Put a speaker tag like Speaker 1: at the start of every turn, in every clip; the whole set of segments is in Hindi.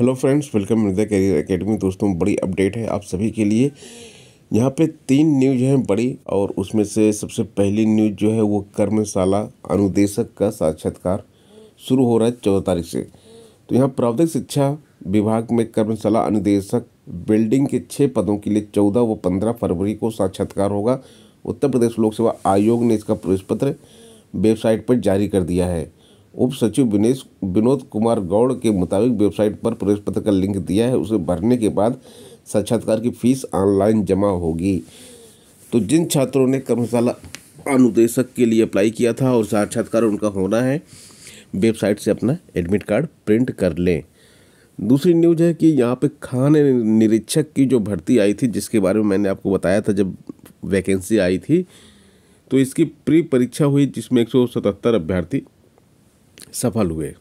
Speaker 1: hello friends welcome Mrida career academy दोस्तों बड़ी अपडेट है आप सभी के लिए यहाँ पे तीन न्यूज हैं बड़ी और उसमें से सबसे पहली न्यूज जो है वो कर्मशाला अनुदेशक का साक्षात्कार शुरू हो रहा है चौदह तारीख से तो यहाँ प्रावधिक शिक्षा विभाग में कर्मशाला अनुदेशक बिल्डिंग के छः पदों के लिए चौदह व पंद्रह फरवरी को साक्षात्कार होगा उत्तर प्रदेश लोक सेवा आयोग ने इसका प्रवेश पत्र वेबसाइट पर जारी कर दिया है उप सचिव विनेश विनोद कुमार गौड़ के मुताबिक वेबसाइट पर प्रवेश पत्र का लिंक दिया है उसे भरने के बाद साक्षात्कार की फीस ऑनलाइन जमा होगी तो जिन छात्रों ने कर्मशाला अनुदेशक के लिए अप्लाई किया था और साक्षात्कार उनका होना है वेबसाइट से अपना एडमिट कार्ड प्रिंट कर लें दूसरी न्यूज है कि यहाँ पे खान निरीक्षक की जो भर्ती आई थी जिसके बारे में मैंने आपको बताया था जब वैकेंसी आई थी तो इसकी प्री परीक्षा हुई जिसमें एक अभ्यर्थी सफल हुए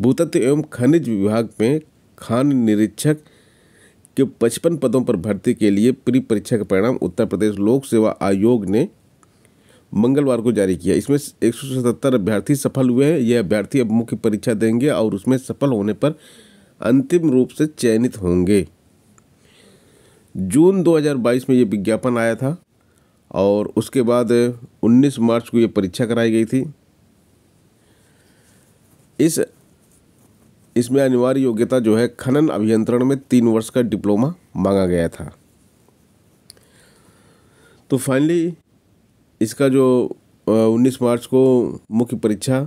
Speaker 1: भूतत्व एवं खनिज विभाग में खान निरीक्षक के पचपन पदों पर भर्ती के लिए प्री परीक्षा का परिणाम उत्तर प्रदेश लोक सेवा आयोग ने मंगलवार को जारी किया इसमें एक अभ्यर्थी सफल हुए हैं ये अभ्यर्थी अब मुख्य परीक्षा देंगे और उसमें सफल होने पर अंतिम रूप से चयनित होंगे जून 2022 में ये विज्ञापन आया था और उसके बाद 19 मार्च को ये परीक्षा कराई गई थी इस इसमें अनिवार्य योग्यता जो है खनन अभियंत्रण में तीन वर्ष का डिप्लोमा मांगा गया था तो फाइनली इसका जो 19 मार्च को मुख्य परीक्षा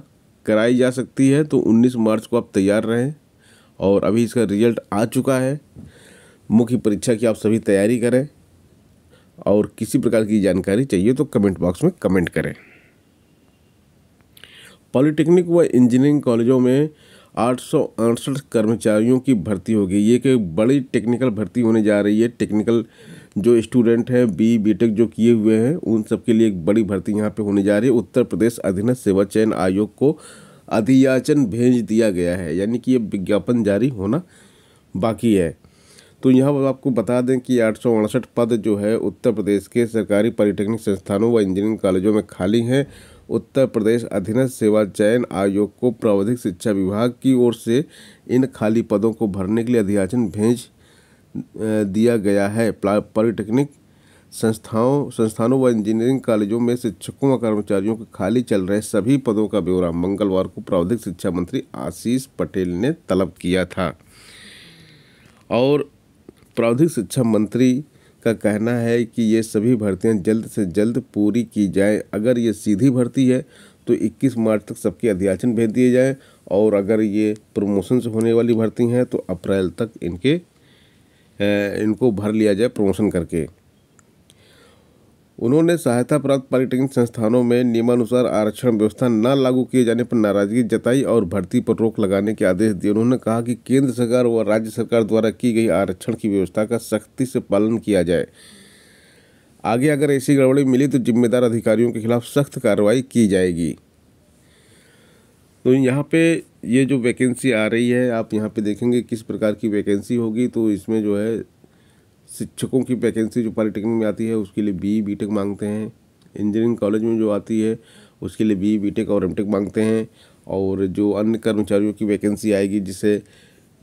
Speaker 1: कराई जा सकती है तो 19 मार्च को आप तैयार रहें और अभी इसका रिजल्ट आ चुका है मुख्य परीक्षा की आप सभी तैयारी करें और किसी प्रकार की जानकारी चाहिए तो कमेंट बॉक्स में कमेंट करें पॉलिटेक्निक व इंजीनियरिंग कॉलेजों में आठ कर्मचारियों की भर्ती होगी ये कि बड़ी टेक्निकल भर्ती होने जा रही है टेक्निकल जो स्टूडेंट हैं बी बीटेक जो किए हुए हैं उन सब के लिए एक बड़ी भर्ती यहाँ पे होने जा रही है उत्तर प्रदेश अधीन सेवा चयन आयोग को अधियाचन भेज दिया गया है यानी कि ये विज्ञापन जारी होना बाकी है तो यहाँ पर आपको बता दें कि आठ पद जो है उत्तर प्रदेश के सरकारी पॉलिटेक्निक संस्थानों व इंजीनियरिंग कॉलेजों में खाली हैं उत्तर प्रदेश अधीनस्थ सेवा चयन आयोग को प्रावधिक शिक्षा विभाग की ओर से इन खाली पदों को भरने के लिए अध्याचन भेज दिया गया है पॉलिटेक्निक संस्थाओं संस्थानों व इंजीनियरिंग कॉलेजों में शिक्षकों व कर्मचारियों के खाली चल रहे सभी पदों का ब्यौरा मंगलवार को प्रावधिक शिक्षा मंत्री आशीष पटेल ने तलब किया था और प्रावधिक शिक्षा मंत्री का कहना है कि ये सभी भर्तियां जल्द से जल्द पूरी की जाए अगर ये सीधी भर्ती है तो 21 मार्च तक सबके अध्याचन भेज दिए जाएँ और अगर ये प्रमोशन से होने वाली भर्ती हैं तो अप्रैल तक इनके इनको भर लिया जाए प्रमोशन करके उन्होंने सहायता प्राप्त पॉलिटेक्निक संस्थानों में नियमानुसार आरक्षण व्यवस्था न लागू किए जाने पर नाराजगी जताई और भर्ती पर रोक लगाने के आदेश दिए उन्होंने कहा कि केंद्र सरकार व राज्य सरकार द्वारा की गई आरक्षण की व्यवस्था का सख्ती से पालन किया जाए आगे अगर ऐसी गड़बड़ी मिली तो जिम्मेदार अधिकारियों के खिलाफ सख्त कार्रवाई की जाएगी तो यहाँ पे ये जो वैकेंसी आ रही है आप यहाँ पे देखेंगे किस प्रकार की वैकेंसी होगी तो इसमें जो है शिक्षकों की वैकेंसी जो पॉलिटेक्निक में आती है उसके लिए बी बी मांगते हैं इंजीनियरिंग कॉलेज में जो आती है उसके लिए बी बी और एम मांगते हैं और जो अन्य कर्मचारियों की वैकेंसी आएगी जिसे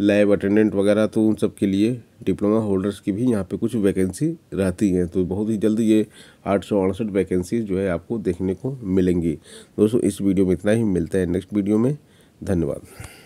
Speaker 1: लैब अटेंडेंट वगैरह तो उन सब के लिए डिप्लोमा होल्डर्स की भी यहाँ पे कुछ वैकेंसी रहती हैं तो बहुत ही जल्द ये आठ सौ अड़सठ जो है आपको देखने को मिलेंगी दोस्तों इस वीडियो में इतना ही मिलता है नेक्स्ट वीडियो में धन्यवाद